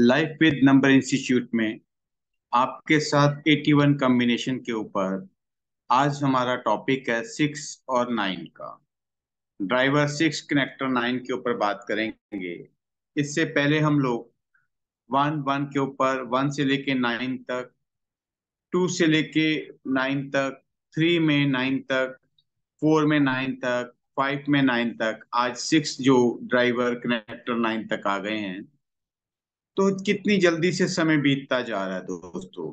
life with number institute में आपके साथ 81 कॉम्बिनेशन के ऊपर आज हमारा टॉपिक है सिक्स और नाइन का ड्राइवर सिक्स कनेक्टर नाइन के ऊपर बात करेंगे इससे पहले हम लोग वन वन के ऊपर वन से लेके नाइन तक टू से लेके नाइन तक थ्री में नाइन तक फोर में नाइन तक फाइव में नाइन तक आज सिक्स जो ड्राइवर कनेक्टर नाइन तक आ गए हैं तो कितनी जल्दी से समय बीतता जा रहा है दोस्तों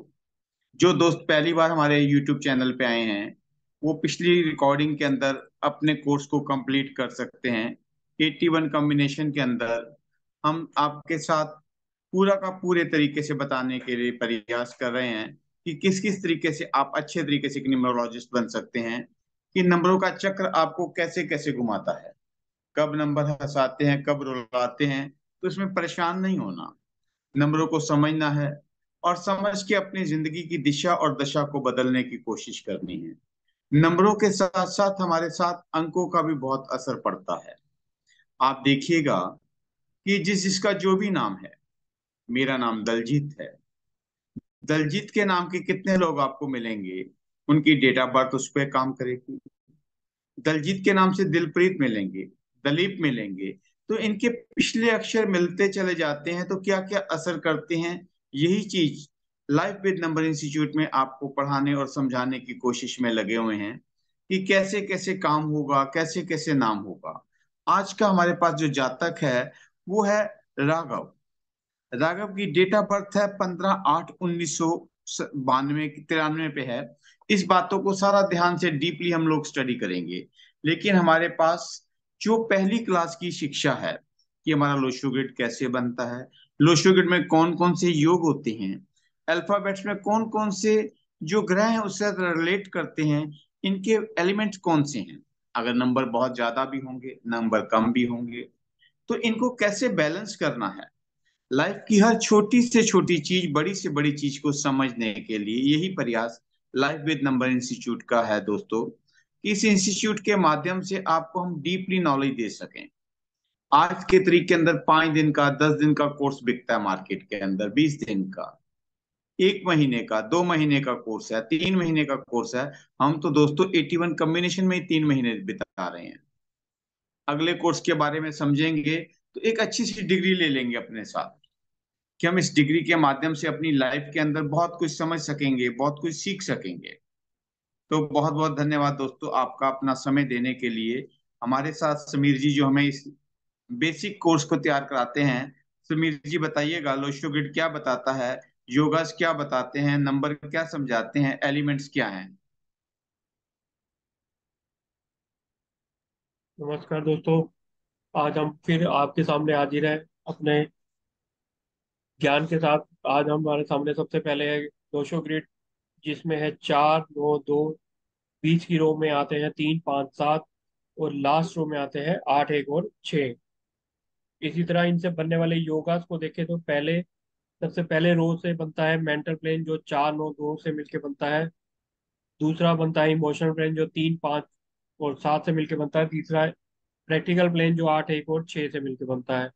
जो दोस्त पहली बार हमारे YouTube चैनल पे आए हैं वो पिछली रिकॉर्डिंग के अंदर अपने कोर्स को कंप्लीट कर सकते हैं 81 कॉम्बिनेशन के अंदर हम आपके साथ पूरा का पूरे तरीके से बताने के लिए प्रयास कर रहे हैं कि किस किस तरीके से आप अच्छे तरीके से न्यूमरोलॉजिस्ट बन सकते हैं कि नंबरों का चक्र आपको कैसे कैसे घुमाता है कब नंबर हंसाते हैं कब रुलाते हैं तो इसमें परेशान नहीं होना नंबरों को समझना है और समझ के अपनी जिंदगी की दिशा और दशा को बदलने की कोशिश करनी है नंबरों के साथ साथ हमारे साथ अंकों का भी बहुत असर पड़ता है आप देखिएगा कि जिस जिसका जो भी नाम है मेरा नाम दलजीत है दलजीत के नाम के कितने लोग आपको मिलेंगे उनकी डेट ऑफ बर्थ उस पर काम करेगी दलजीत के नाम से दिलप्रीत मिलेंगे दलीप मिलेंगे तो इनके पिछले अक्षर मिलते चले जाते हैं तो क्या क्या असर करते हैं यही चीज लाइफ विद नंबर इंस्टीट्यूट में आपको पढ़ाने और समझाने की कोशिश में लगे हुए हैं कि कैसे कैसे काम होगा कैसे कैसे नाम होगा आज का हमारे पास जो जातक है वो है राघव राघव की डेट ऑफ बर्थ है पंद्रह आठ उन्नीस सौ बानवे तिरानवे पे है इस बातों को सारा ध्यान से डीपली हम लोग स्टडी करेंगे लेकिन हमारे पास जो पहली क्लास की शिक्षा है कि हमारा लोशोग्रिड कैसे बनता है लोशोग्रिड में कौन कौन से योग होते हैं अल्फाबेट्स में कौन कौन से जो ग्रह हैं उससे रिलेट करते हैं इनके एलिमेंट कौन से हैं अगर नंबर बहुत ज्यादा भी होंगे नंबर कम भी होंगे तो इनको कैसे बैलेंस करना है लाइफ की हर छोटी से छोटी चीज बड़ी से बड़ी चीज को समझने के लिए यही प्रयास लाइफ विद नंबर इंस्टीट्यूट का है दोस्तों कि इस इंस्टीट्यूट के माध्यम से आपको हम डीपली नॉलेज दे सकें आज के तरीके के अंदर पांच दिन का दस दिन का कोर्स बिकता है मार्केट के अंदर बीस दिन का एक महीने का दो महीने का कोर्स है तीन महीने का कोर्स है हम तो दोस्तों एटी वन कम्बिनेशन में ही तीन महीने बिता रहे हैं अगले कोर्स के बारे में समझेंगे तो एक अच्छी सी डिग्री ले लेंगे अपने साथ कि हम इस डिग्री के माध्यम से अपनी लाइफ के अंदर बहुत कुछ समझ सकेंगे बहुत कुछ सीख सकेंगे तो बहुत बहुत धन्यवाद दोस्तों आपका अपना समय देने के लिए हमारे साथ समीर जी जो हमें इस बेसिक कोर्स को तैयार कराते हैं समीर जी बताइएगा लोशो ग्रिड क्या बताता है योगास क्या बताते हैं नंबर क्या समझाते हैं एलिमेंट्स क्या हैं नमस्कार दोस्तों आज हम फिर आपके सामने हाजिर हैं अपने ज्ञान के साथ आज हमारे सामने सबसे पहले है लोशो ग्रिड जिसमें है चार नौ दो बीच की रो में आते हैं तीन पाँच सात और लास्ट रो में आते हैं आठ एक और छ इसी तरह इनसे बनने वाले योगास को देखें तो पहले सबसे पहले रो से बनता है मेंटल प्लेन जो चार नौ दो से मिलकर बनता है दूसरा बनता है इमोशनल प्लेन जो तीन पाँच और सात से मिलकर बनता है तीसरा प्रैक्टिकल प्लेन जो आठ एक और छः से मिलकर बनता है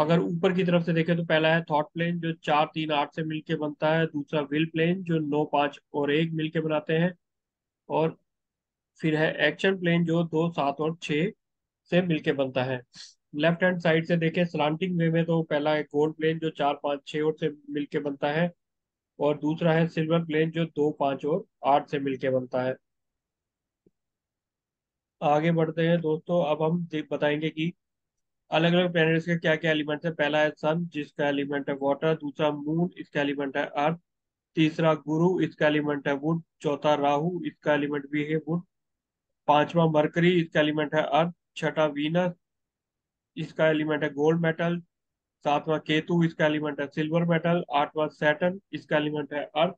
अगर ऊपर की तरफ से देखें तो पहला है थॉट प्लेन जो चार तीन आठ से मिलके बनता है दूसरा विल प्लेन जो नौ पांच और एक मिलके बनाते हैं और फिर है एक्शन प्लेन जो दो सात और छ से मिलके बनता है लेफ्ट हैंड साइड से देखें स्लांटिंग वे में तो पहला है गोल्ड प्लेन जो चार पाँच छः और से मिलके बनता है और दूसरा है सिल्वर प्लेन जो दो पांच और आठ से मिलके बनता है आगे बढ़ते हैं दोस्तों अब हम बताएंगे कि अलग अलग प्लैनेट्स के क्या क्या एलिमेंट है पहला है सन जिसका एलिमेंट है वाटर दूसरा मून इसका एलिमेंट है अर्थ तीसरा गुरु इसका एलिमेंट है वुड चौथा राहु इसका एलिमेंट भी है वुड पांचवा मरकरी इसका एलिमेंट है अर्थ छठा वीनस इसका एलिमेंट है गोल्ड मेटल सातवा केतु इसका एलिमेंट है सिल्वर मेटल आठवां सैटन इसका एलिमेंट है अर्थ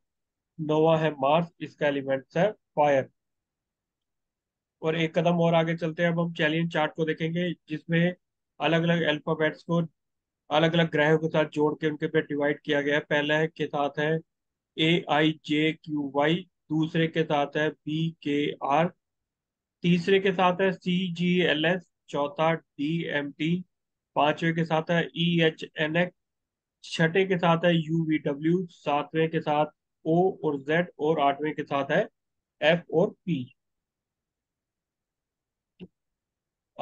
नौवा है मार्स इसका एलिमेंट है फायर और एक कदम और आगे चलते हैं अब हम चैलियन चार्ट को देखेंगे जिसमें अलग अलग अल्फ़ाबेट्स को अलग अलग ग्रहों के साथ जोड़ के उनके पे डिवाइड किया गया है पहला है के साथ है ए आई जे क्यू वाई दूसरे के साथ है बी के आर तीसरे के साथ है सी जी एल एस चौथा डी एम टी पांचवें के साथ है ई एच एन एक्स छठे के साथ है यू वी डब्ल्यू सातवें के साथ ओ और जेड और आठवें के साथ है एफ और पी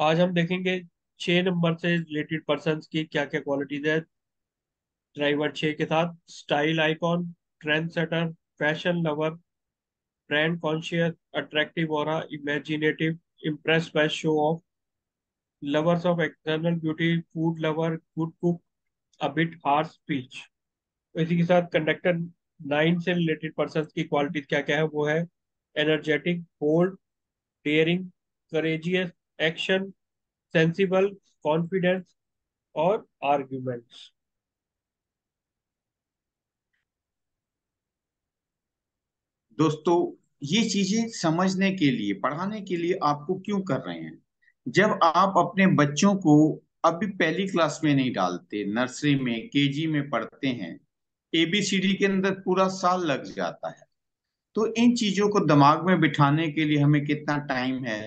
आज हम देखेंगे छह नंबर से रिलेटेड पर्सन की क्या क्या क्वालिटीज है ड्राइवर छ के साथ style icon trend setter fashion lover brand conscious attractive और imaginative impress by show off lovers of external beauty food lover good cook a bit hard speech इसी के साथ कंडक्टर नाइन से रिलेटेड पर्सन की क्वालिटीज क्या क्या है वो है energetic bold daring courageous action sensible confidence और आर्ग्यूमेंट्स दोस्तों ये चीजें समझने के लिए पढ़ाने के लिए आपको क्यों कर रहे हैं जब आप अपने बच्चों को अभी पहली क्लास में नहीं डालते नर्सरी में केजी में पढ़ते हैं एबीसीडी के अंदर पूरा साल लग जाता है तो इन चीजों को दिमाग में बिठाने के लिए हमें कितना टाइम है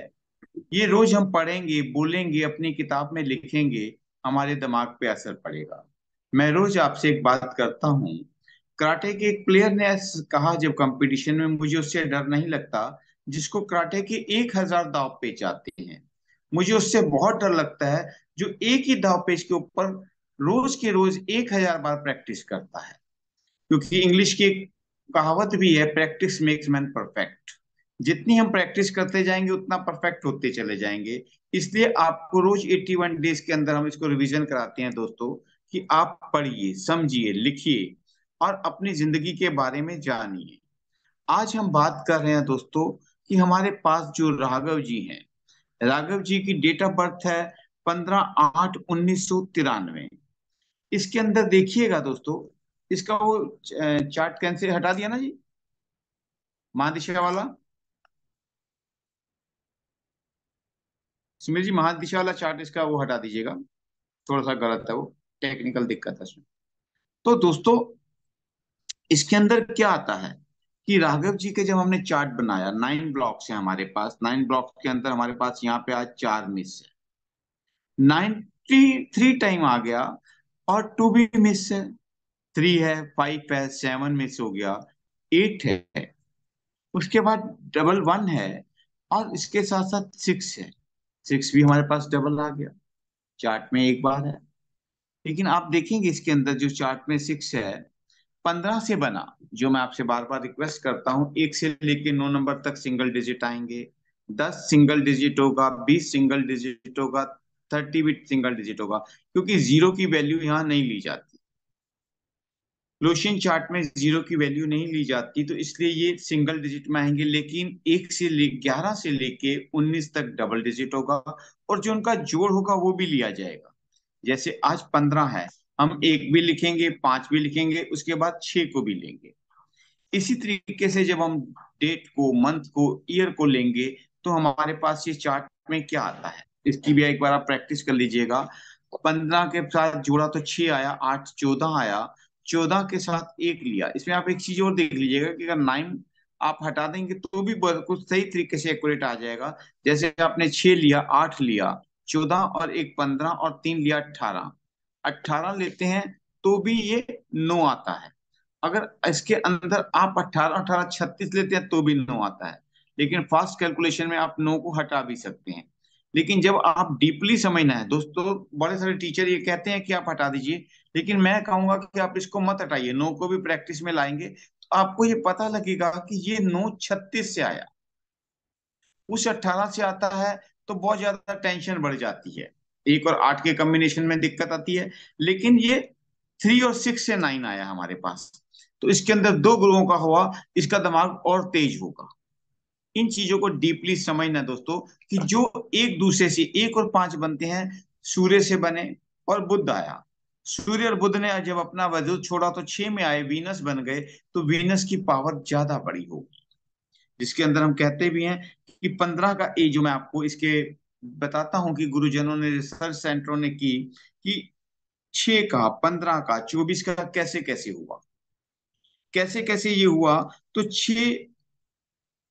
ये रोज हम पढ़ेंगे बोलेंगे अपनी किताब में लिखेंगे हमारे दिमाग पे असर पड़ेगा मैं रोज आपसे एक बात करता हूँ कराटे के एक प्लेयर ने कहा जब कंपटीशन में मुझे उससे डर नहीं लगता जिसको कराटे के एक हजार दाव पेच आते हैं मुझे उससे बहुत डर लगता है जो एक ही दाव पेच के ऊपर रोज के रोज एक हजार बार प्रैक्टिस करता है क्योंकि इंग्लिश की एक कहावत भी है प्रैक्टिस मेक्स मैन परफेक्ट जितनी हम प्रैक्टिस करते जाएंगे उतना परफेक्ट होते चले जाएंगे इसलिए आपको रोज 81 डेज के अंदर हम इसको रिवीजन कराते हैं दोस्तों कि आप पढ़िए समझिए लिखिए और अपनी जिंदगी के बारे में जानिए आज हम बात कर रहे हैं दोस्तों कि हमारे पास जो राघव जी हैं राघव जी की डेट ऑफ बर्थ है पंद्रह आठ उन्नीस सौ तिरानवे इसके अंदर देखिएगा दोस्तों इसका वो चार्ट कैंसिल हटा दिया ना जी महादिशा वाला सुमेर जी महादिशा वाला चार्ट इसका वो हटा दीजिएगा थोड़ा सा गलत है वो टेक्निकल दिक्कत है उसमें तो दोस्तों इसके अंदर क्या आता है कि राघव जी के जब हमने चार्ट बनाया नाइन ब्लॉक्स है हमारे पास नाइन ब्लॉक्स के अंदर हमारे पास यहाँ पे आज चार मिस है नाइनटी थ्री टाइम आ गया और टू भी मिस है थ्री है फाइव है सेवन मिस हो गया एट है उसके बाद डबल वन है और इसके साथ साथ सिक्स है सिक्स भी हमारे पास डबल आ गया चार्ट में एक बार है लेकिन आप देखेंगे इसके अंदर जो चार्ट में सिक्स है पंद्रह से बना जो मैं आपसे बार बार रिक्वेस्ट करता हूं एक से लेकर नौ नंबर तक सिंगल डिजिट आएंगे दस सिंगल डिजिट होगा बीस सिंगल डिजिट होगा थर्टी भी सिंगल डिजिट होगा क्योंकि जीरो की वैल्यू यहाँ नहीं ली जाती लोशन चार्ट में जीरो की वैल्यू नहीं ली जाती तो इसलिए ये सिंगल डिजिट में आएंगे लेकिन एक से ले ग्यारह से लेके उन्नीस तक डबल डिजिट होगा और जो उनका जोड़ होगा वो भी लिया जाएगा जैसे आज पंद्रह है हम एक भी लिखेंगे पांच भी लिखेंगे उसके बाद छह को भी लेंगे इसी तरीके से जब हम डेट को मंथ को ईयर को लेंगे तो हमारे पास ये चार्ट में क्या आता है इसकी भी एक बार आप प्रैक्टिस कर लीजिएगा पंद्रह के साथ जोड़ा तो छह आया आठ चौदह आया चौदह के साथ एक लिया इसमें आप एक चीज और देख लीजिएगा कि अगर नाइन आप हटा देंगे तो भी कुछ सही तरीके से एक्यूरेट आ जाएगा जैसे आपने छह लिया आठ लिया चौदह और एक पंद्रह और तीन लिया अट्ठारह अट्ठारह लेते हैं तो भी ये नो आता है अगर इसके अंदर आप अट्ठारह अठारह छत्तीस लेते हैं तो भी नो आता है लेकिन फास्ट कैलकुलेशन में आप नो को हटा भी सकते हैं लेकिन जब आप डीपली समझना है दोस्तों बड़े सारे टीचर ये कहते हैं कि आप हटा दीजिए लेकिन मैं कहूंगा कि आप इसको मत हटाइए नो को भी प्रैक्टिस में लाएंगे तो आपको ये पता लगेगा कि ये नो छत्तीस से आया उस अट्ठारह से आता है तो बहुत ज्यादा टेंशन बढ़ जाती है एक और आठ के कॉम्बिनेशन में दिक्कत आती है लेकिन ये थ्री और सिक्स से नाइन आया हमारे पास तो इसके अंदर दो गुरुओं का हुआ इसका दिमाग और तेज होगा इन चीजों को डीपली समझना दोस्तों कि जो एक दूसरे से एक और पांच बनते हैं सूर्य से बने और बुद्ध आया सूर्य और बुद्ध ने जब अपना वजूद छोड़ा तो छह में आए वीनस बन गए तो वीनस की पावर ज्यादा बड़ी होगी जिसके अंदर हम कहते भी हैं कि पंद्रह का ए जो मैं आपको इसके बताता हूं कि गुरुजनों ने रिसर्च सेंटरों ने की कि छ का पंद्रह का चौबीस का कैसे कैसे हुआ कैसे कैसे ये हुआ तो छे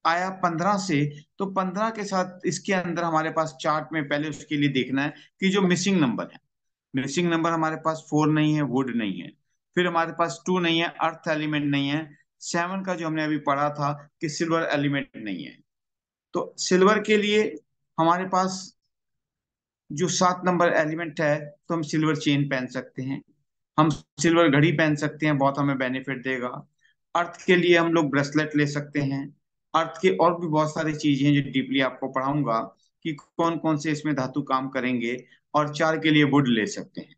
आया पंद्रह से तो पंद्रह के साथ इसके अंदर हमारे पास चार्ट में पहले उसके लिए देखना है कि जो मिसिंग नंबर है मिसिंग नंबर हमारे पास फोर नहीं है वुड नहीं है फिर हमारे पास टू नहीं है अर्थ एलिमेंट नहीं है सेवन का जो हमने अभी पढ़ा था कि सिल्वर एलिमेंट नहीं है तो सिल्वर के लिए हमारे पास जो सात नंबर एलिमेंट है तो हम सिल्वर चेन पहन सकते हैं हम सिल्वर घड़ी पहन सकते हैं बहुत हमें बेनिफिट देगा अर्थ के लिए हम लोग ब्रेसलेट ले सकते हैं अर्थ के और भी बहुत सारी चीजें जो डीपली आपको पढ़ाऊंगा कि कौन कौन से इसमें धातु काम करेंगे और चार के लिए वुड ले सकते हैं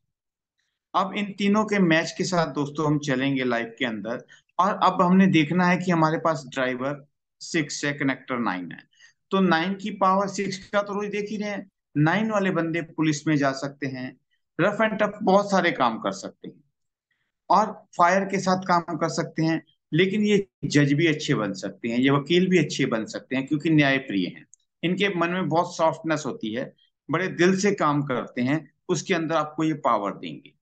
अब इन तीनों के मैच के साथ दोस्तों हम चलेंगे लाइफ के अंदर और अब हमने देखना है कि हमारे पास ड्राइवर सिक्स है कनेक्टर नाइन है तो नाइन की पावर सिक्स का तो रोज देख ही रहे हैं नाइन वाले बंदे पुलिस में जा सकते हैं रफ एंड टफ बहुत सारे काम कर सकते हैं और फायर के साथ काम कर सकते हैं लेकिन ये जज भी अच्छे बन सकते हैं ये वकील भी अच्छे बन सकते हैं क्योंकि न्याय प्रिय हैं इनके मन में बहुत सॉफ्टनेस होती है बड़े दिल से काम करते हैं उसके अंदर आपको ये पावर देंगे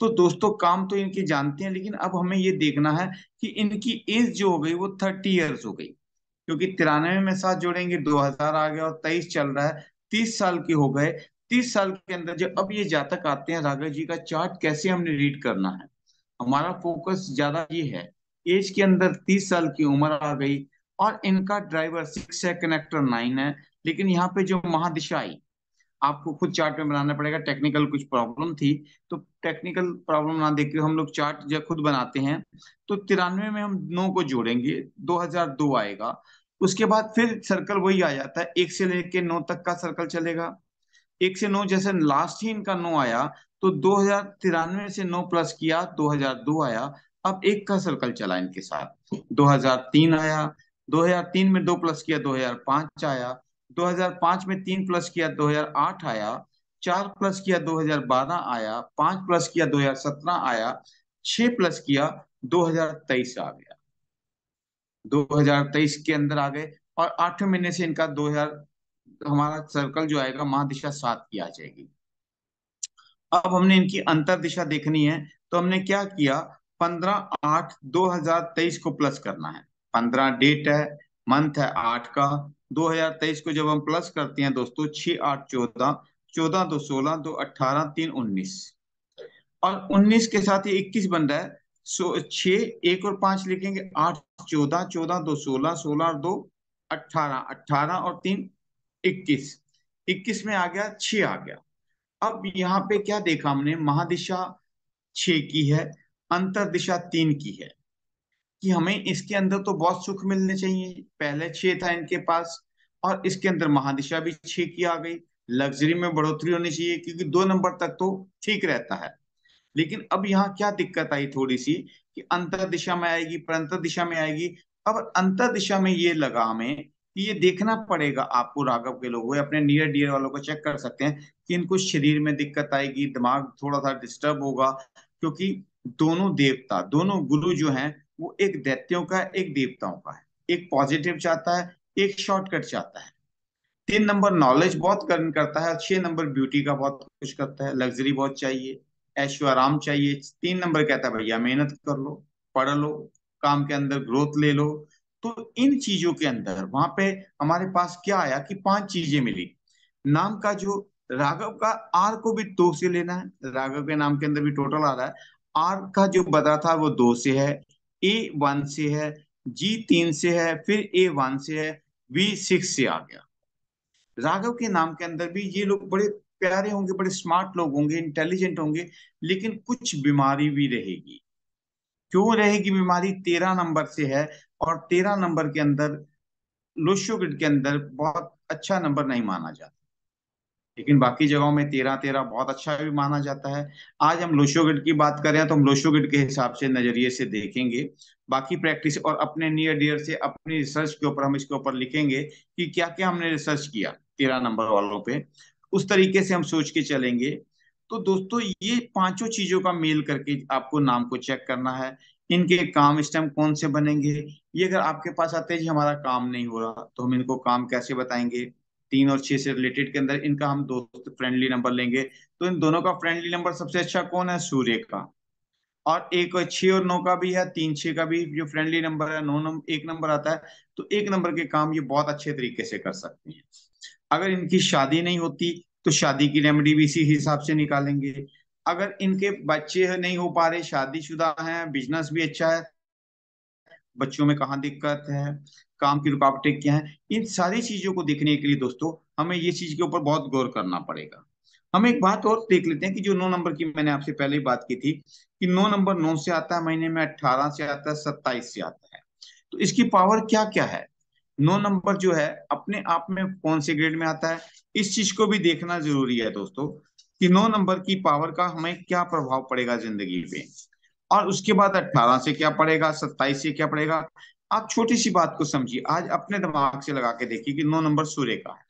तो दोस्तों काम तो इनके जानते हैं लेकिन अब हमें ये देखना है कि इनकी एज जो हो गई वो थर्टी ईयर्स हो गई क्योंकि तिरानवे में साथ जोड़ेंगे दो हजार आ गया और तेईस चल रहा है तीस साल के हो गए तीस साल के अंदर जब अब ये जातक आते हैं राघव जी का चार्ट कैसे हमने रीड करना है हमारा फोकस ज्यादा ये है एज के अंदर तीस साल की उम्र आ गई और इनका ड्राइवर सिक्स है कनेक्टर नाइन है लेकिन यहाँ पे जो महादिशा आई आपको खुद चार्ट में बनाना पड़ेगा टेक्निकल कुछ प्रॉब्लम थी तो टेक्निकल प्रॉब्लम ना देखकर हम लोग चार्ट जब खुद बनाते हैं तो तिरानवे में हम नौ को जोड़ेंगे 2002 आएगा उसके बाद फिर सर्कल वही आ जाता है एक से लेके नौ तक का सर्कल चलेगा एक से नौ जैसे लास्ट ही इनका नौ आया तो दो हजार तिरानवे से नौ प्लस किया दो आया अब एक का सर्कल चला इनके साथ 2003 आया 2003 में दो प्लस किया 2005 आया 2005 में तीन प्लस किया 2008 आया चार प्लस किया 2012 आया पांच प्लस किया 2017 आया छह प्लस किया 2023 आ गया 2023 के अंदर आ गए और आठवें महीने से इनका 2000 हमारा सर्कल जो आएगा महादिशा सात की आ जाएगी अब हमने इनकी अंतर दिशा देखनी है तो हमने क्या किया पंद्रह आठ दो हजार तेईस को प्लस करना है पंद्रह डेट है मंथ है आठ का दो हजार तेईस को जब हम प्लस करते हैं दोस्तों छह आठ चौदह चौदह दो सोलह दो अठारह तीन उन्नीस और उन्नीस के साथ ही इक्कीस बन रहा है सो छ एक और पांच लिखेंगे आठ चौदह चौदह दो सोलह सोलह और दो अठारह अठारह और तीन इक्कीस इक्कीस में आ गया छ आ गया अब यहाँ पे क्या देखा हमने महादिशा छ की है अंतर दिशा तीन की है कि हमें इसके अंदर तो बहुत सुख मिलने चाहिए पहले छह था इनके पास और इसके अंदर महादिशा भी छह की आ गई लग्जरी में बढ़ोतरी होनी चाहिए क्योंकि दो नंबर तक तो ठीक रहता है लेकिन अब यहाँ क्या दिक्कत आई थोड़ी सी कि अंतर दिशा में आएगी पर अंतर दिशा में आएगी अब अंतर दिशा में ये लगा हमें कि ये देखना पड़ेगा आपको राघव के लोगों अपने नियर डियर वालों को चेक कर सकते हैं कि इनको शरीर में दिक्कत आएगी दिमाग थोड़ा सा डिस्टर्ब होगा क्योंकि दोनों देवता दोनों गुरु जो हैं वो एक दैत्यों का एक देवताओं का है एक पॉजिटिव चाहता है एक शॉर्टकट चाहता है तीन नंबर नॉलेज बहुत कर्न करता है छह नंबर ब्यूटी का बहुत कुछ करता है लग्जरी बहुत चाहिए ऐशो आराम चाहिए तीन नंबर कहता है भैया मेहनत कर लो पढ़ लो काम के अंदर ग्रोथ ले लो तो इन चीजों के अंदर वहां पे हमारे पास क्या आया कि पांच चीजें मिली नाम का जो राघव का आर को भी दो तो से लेना है राघव के नाम के अंदर भी टोटल आ रहा है आर का जो बदा था वो दो से है ए वन से है जी तीन से है फिर ए वन से है वी सिक्स से आ गया राघव के नाम के अंदर भी ये लोग बड़े प्यारे होंगे बड़े स्मार्ट लोग होंगे इंटेलिजेंट होंगे लेकिन कुछ बीमारी भी रहेगी क्यों रहेगी बीमारी तेरह नंबर से है और तेरह नंबर के अंदर लोशोगिड के अंदर बहुत अच्छा नंबर नहीं माना जाता लेकिन बाकी जगहों में तेरह तेरह बहुत अच्छा भी माना जाता है आज हम लोशोगढ़ की बात करें तो हम लोशोगढ़ के हिसाब से नजरिए से देखेंगे बाकी प्रैक्टिस और अपने नियर डियर से अपनी रिसर्च के ऊपर हम इसके ऊपर लिखेंगे कि क्या क्या हमने रिसर्च किया तेरह नंबर वालों पे उस तरीके से हम सोच के चलेंगे तो दोस्तों ये पांचों चीजों का मेल करके आपको नाम को चेक करना है इनके काम स्टेम कौन से बनेंगे ये अगर आपके पास आते जी हमारा काम नहीं हो रहा तो हम इनको काम कैसे बताएंगे तीन और छह से रिलेटेड के अंदर इनका हम दोस्त फ्रेंडली नंबर लेंगे तो इन दोनों का फ्रेंडली नंबर सबसे अच्छा कौन है सूर्य का और एक छह और नौ का भी है तीन छह का भी जो फ्रेंडली नंबर है नौ नंबर एक नंबर आता है तो एक नंबर के काम ये बहुत अच्छे तरीके से कर सकते हैं अगर इनकी शादी नहीं होती तो शादी की रेमेडी भी इसी हिसाब से निकालेंगे अगर इनके बच्चे नहीं हो पा रहे शादीशुदा हैं बिजनेस भी अच्छा है बच्चों में कहा दिक्कत है काम की रुकावटें क्या हैं इन सारी चीजों को देखने के लिए दोस्तों हमें ये चीज के ऊपर बहुत गौर करना पड़ेगा हम एक बात और देख लेते हैं कि जो नौ नंबर की मैंने आपसे पहले ही बात की थी कि नौ नंबर नौ से आता है महीने में अट्ठारह से आता है सत्ताईस से आता है तो इसकी पावर क्या क्या है नौ नंबर जो है अपने आप में कौन से ग्रेड में आता है इस चीज को भी देखना जरूरी है दोस्तों कि नौ नंबर की पावर का हमें क्या प्रभाव पड़ेगा जिंदगी पे और उसके बाद अट्ठारह से क्या पड़ेगा सत्ताईस से क्या पड़ेगा आप छोटी सी बात को समझिए आज अपने दिमाग से लगा के देखिए कि नौ नंबर सूर्य का है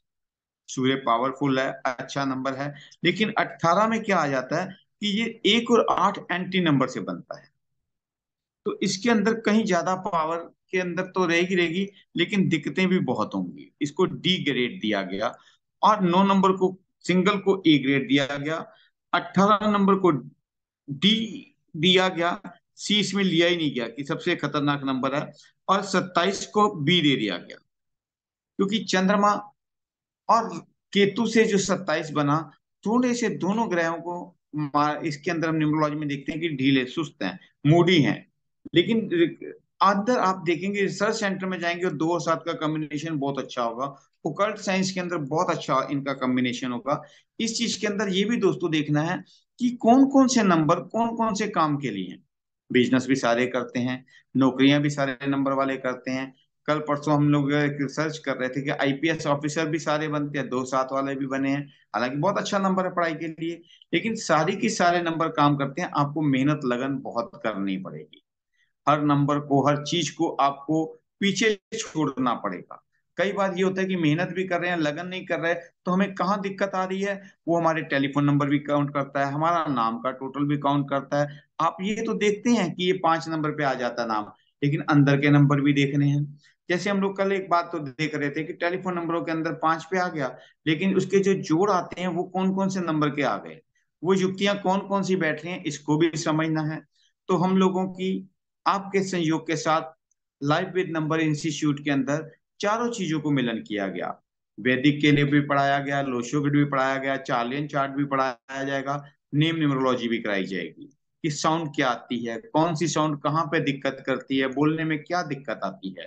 सूर्य पावरफुल है अच्छा नंबर है लेकिन अट्ठारह में क्या आ जाता है कि ये एक और आठ एंटी नंबर से बनता है तो इसके अंदर कहीं ज्यादा पावर के अंदर तो रहेगी रहेगी लेकिन दिक्कतें भी बहुत होंगी इसको डी ग्रेड दिया गया और नौ नंबर को सिंगल को ए ग्रेड दिया गया अट्ठारह नंबर को डी दिया गया सी इसमें लिया ही नहीं गया कि सबसे खतरनाक नंबर है और 27 को बी दे दिया गया क्योंकि चंद्रमा और केतु से जो 27 बना थोड़े तो से दोनों ग्रहों को इसके अंदर हम न्यूमरोलॉजी में देखते हैं कि ढीले सुस्त हैं मूडी हैं लेकिन अंदर आप देखेंगे रिसर्च सेंटर में जाएंगे और दो और सात का कॉम्बिनेशन बहुत अच्छा होगा ओकल्ट साइंस के अंदर बहुत अच्छा इनका कॉम्बिनेशन होगा इस चीज के अंदर ये भी दोस्तों देखना है कि कौन कौन से नंबर कौन कौन से काम के लिए हैं बिजनेस भी सारे करते हैं नौकरियां भी सारे नंबर वाले करते हैं कल परसों हम लोग रिसर्च कर रहे थे कि आईपीएस ऑफिसर भी सारे बनते हैं दो सात वाले भी बने हैं हालांकि बहुत अच्छा नंबर है पढ़ाई के लिए लेकिन सारी की सारे नंबर काम करते हैं आपको मेहनत लगन बहुत करनी पड़ेगी हर नंबर को हर चीज को आपको पीछे छोड़ना पड़ेगा कई बार ये होता है कि मेहनत भी कर रहे हैं लगन नहीं कर रहे तो हमें कहाँ दिक्कत आ रही है वो हमारे टेलीफोन नंबर भी काउंट करता है हमारा नाम का टोटल भी काउंट करता है आप ये तो देखते हैं कि ये पांच नंबर पे आ जाता नाम लेकिन अंदर के नंबर भी देखने हैं जैसे हम लोग कल एक बात तो देख रहे थे कि टेलीफोन नंबरों के अंदर पांच पे आ गया लेकिन उसके जो जोड़ आते हैं वो कौन कौन से नंबर के आ गए वो युक्तियां कौन कौन सी बैठ रही हैं इसको भी समझना है तो हम लोगों की आपके संयोग के साथ लाइव विद नंबर इंस्टीट्यूट के अंदर चारों चीजों को मिलन किया गया वैदिक के लिए भी पढ़ाया गया लोशोगिट भी पढ़ाया गया चार्लियन चार्ट भी पढ़ाया जाएगा नेम न्यूमरोलॉजी भी कराई जाएगी कि साउंड क्या आती है कौन सी साउंड कहाँ पे दिक्कत करती है बोलने में क्या दिक्कत आती है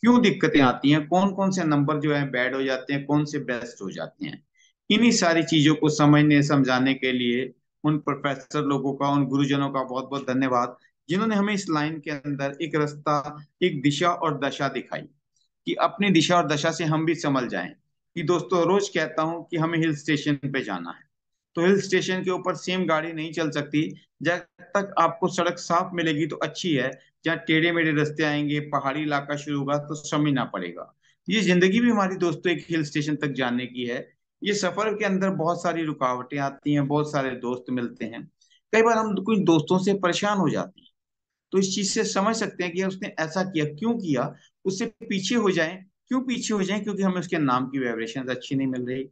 क्यों दिक्कतें आती हैं कौन कौन से नंबर जो है बैड हो जाते हैं कौन से बेस्ट हो जाते हैं इन्हीं सारी चीजों को समझने समझाने के लिए उन प्रोफेसर लोगों का उन गुरुजनों का बहुत बहुत धन्यवाद जिन्होंने हमें इस लाइन के अंदर एक रास्ता एक दिशा और दशा दिखाई कि अपनी दिशा और दशा से हम भी संभल जाएं कि दोस्तों रोज कहता हूं कि हमें हिल स्टेशन पे जाना है तो हिल स्टेशन के ऊपर सेम गाड़ी नहीं चल सकती जब तक आपको सड़क साफ मिलेगी तो अच्छी है जहाँ टेढ़े मेढ़े रस्ते आएंगे पहाड़ी इलाका शुरू होगा तो समझना पड़ेगा ये जिंदगी भी हमारी दोस्तों एक हिल स्टेशन तक जाने की है ये सफर के अंदर बहुत सारी रुकावटें आती हैं बहुत सारे दोस्त मिलते हैं कई बार हम कुछ दोस्तों से परेशान हो जाते हैं तो इस चीज से समझ सकते हैं कि उसने ऐसा किया क्यों किया उससे पीछे हो जाए क्यों पीछे हो जाए क्योंकि हमें उसके नाम की वाइब्रेशन अच्छी नहीं मिल रही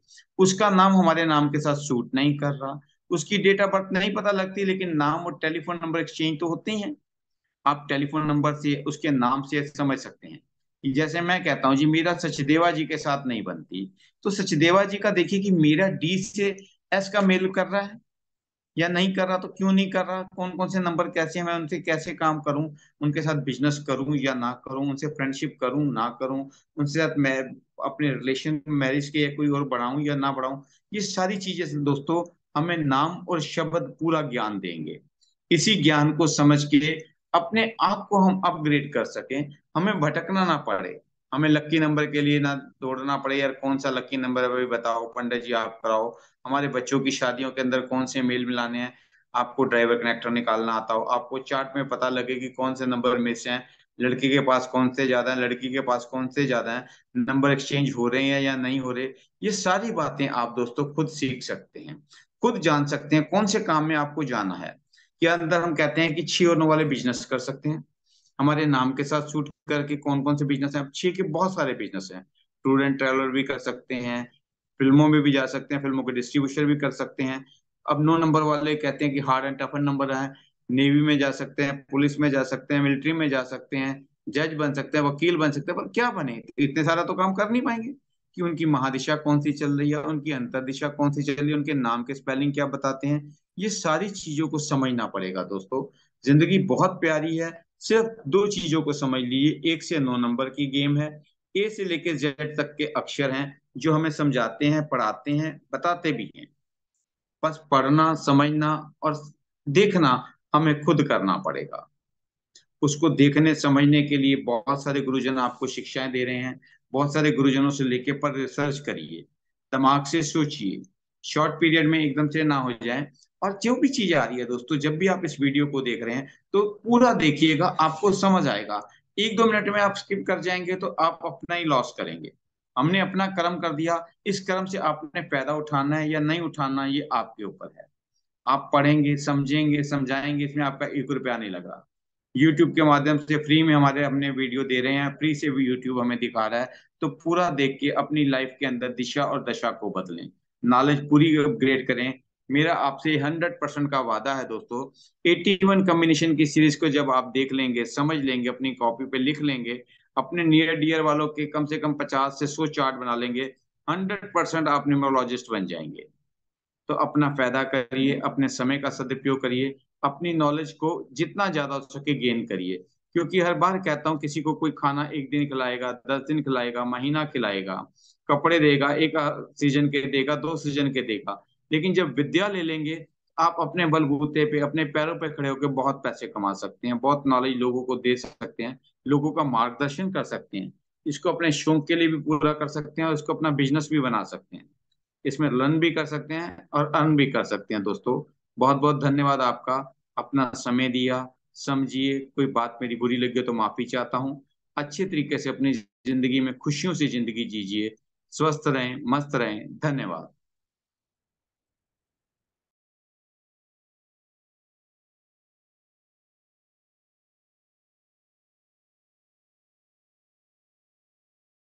उसका नाम हमारे नाम के साथ सूट नहीं कर रहा उसकी डेट ऑफ बर्थ नहीं पता लगती लेकिन नाम और टेलीफोन नंबर एक्सचेंज तो होते हैं आप टेलीफोन नंबर से उसके नाम से समझ सकते हैं जैसे मैं कहता हूँ जी मेरा सचदेवा जी के साथ नहीं बनती तो सचदेवा जी का देखिए कि मेरा डी से एस का मेल कर रहा है या नहीं कर रहा तो क्यों नहीं कर रहा कौन कौन से नंबर कैसे हैं मैं उनसे कैसे काम करूं उनके साथ बिजनेस करूं या ना करूं उनसे फ्रेंडशिप करूं ना करूं उनसे साथ मैं अपने रिलेशन मैरिज के या कोई और बढ़ाऊं या ना बढ़ाऊं ये सारी चीजें दोस्तों हमें नाम और शब्द पूरा ज्ञान देंगे इसी ज्ञान को समझ के अपने आप को हम अपग्रेड कर सकें हमें भटकना ना पड़े हमें लक्की नंबर के लिए ना दौड़ना पड़े यार कौन सा लक्की नंबर है अभी बताओ पंडित जी आप कराओ हमारे बच्चों की शादियों के अंदर कौन से मेल मिलाने हैं आपको ड्राइवर कनेक्टर निकालना आता हो आपको चार्ट में पता लगे कि कौन से नंबर में से हैं लड़की के पास कौन से ज्यादा है लड़की के पास कौन से ज्यादा है नंबर एक्सचेंज हो रहे हैं या नहीं हो रहे ये सारी बातें आप दोस्तों खुद सीख सकते हैं खुद जान सकते हैं कौन से काम में आपको जाना है क्या अंदर हम कहते हैं कि छी और नौ वाले बिजनेस कर सकते हैं हमारे नाम के साथ सूट करके कौन कौन से बिजनेस हैं छह के बहुत सारे बिजनेस हैं टूर एंड ट्रेवलर भी कर सकते हैं फिल्मों में भी जा सकते हैं फिल्मों के डिस्ट्रीब्यूशन भी कर सकते हैं अब नौ नंबर वाले कहते हैं कि हार्ड एंड टफन नंबर है नेवी में जा सकते हैं पुलिस में जा सकते हैं मिलिट्री में जा सकते हैं जज बन सकते हैं वकील बन सकते हैं पर क्या बने इतने सारा तो काम कर नहीं पाएंगे कि उनकी महादिशा कौन सी चल रही है उनकी अंतरदिशा कौन सी चल रही है उनके नाम के स्पेलिंग क्या बताते हैं ये सारी चीजों को समझना पड़ेगा दोस्तों जिंदगी बहुत प्यारी है सिर्फ दो चीजों को समझ लीजिए एक से नौ नंबर की गेम है ए से लेकर जेड तक के अक्षर हैं जो हमें समझाते हैं पढ़ाते हैं बताते भी हैं बस पढ़ना समझना और देखना हमें खुद करना पड़ेगा उसको देखने समझने के लिए बहुत सारे गुरुजन आपको शिक्षाएं दे रहे हैं बहुत सारे गुरुजनों से लेके पर रिसर्च करिए दिमाग से सोचिए शॉर्ट पीरियड में एकदम से ना हो जाए और जो भी चीजें आ रही है दोस्तों जब भी आप इस वीडियो को देख रहे हैं तो पूरा देखिएगा आपको समझ आएगा एक दो मिनट में आप स्किप कर जाएंगे तो आप अपना ही लॉस करेंगे हमने अपना कर्म कर दिया इस कर्म से आपने पैदा उठाना है या नहीं उठाना ये आपके ऊपर है आप पढ़ेंगे समझेंगे समझाएंगे इसमें आपका एक रुपया नहीं लग रहा यूट्यूब के माध्यम से फ्री में हमारे अपने वीडियो दे रहे हैं फ्री से भी यूट्यूब हमें दिखा रहा है तो पूरा देख के अपनी लाइफ के अंदर दिशा और दशा को बदलें नॉलेज पूरी अपग्रेड करें मेरा आपसे हंड्रेड परसेंट का वादा है दोस्तों वन कम्बिनेशन की सीरीज को जब आप देख लेंगे समझ लेंगे अपनी कॉपी पे लिख लेंगे अपने नियर डियर वालों के कम से कम पचास से सौ चार्ट बना लेंगे हंड्रेड परसेंट आप न्यूमरोलॉजिस्ट बन जाएंगे तो अपना फायदा करिए अपने समय का सदुपयोग करिए अपनी नॉलेज को जितना ज्यादा हो सके गेन करिए क्योंकि हर बार कहता हूँ किसी को कोई खाना एक दिन खिलाएगा दस दिन खिलाएगा महीना खिलाएगा कपड़े देगा एक सीजन के देगा दो सीजन के देगा लेकिन जब विद्या ले लेंगे आप अपने बलबूते पे अपने पैरों पे खड़े होकर बहुत पैसे कमा सकते हैं बहुत नॉलेज लोगों को दे सकते हैं लोगों का मार्गदर्शन कर सकते हैं इसको अपने शौक के लिए भी पूरा कर सकते हैं और इसको अपना बिजनेस भी बना सकते हैं इसमें लर्न भी कर सकते हैं और अर्न भी कर सकते हैं दोस्तों बहुत बहुत धन्यवाद आपका अपना समय दिया समझिए कोई बात मेरी बुरी लगी तो माफी चाहता हूँ अच्छे तरीके से अपनी जिंदगी में खुशियों से जिंदगी जीजिए स्वस्थ रहें मस्त रहें धन्यवाद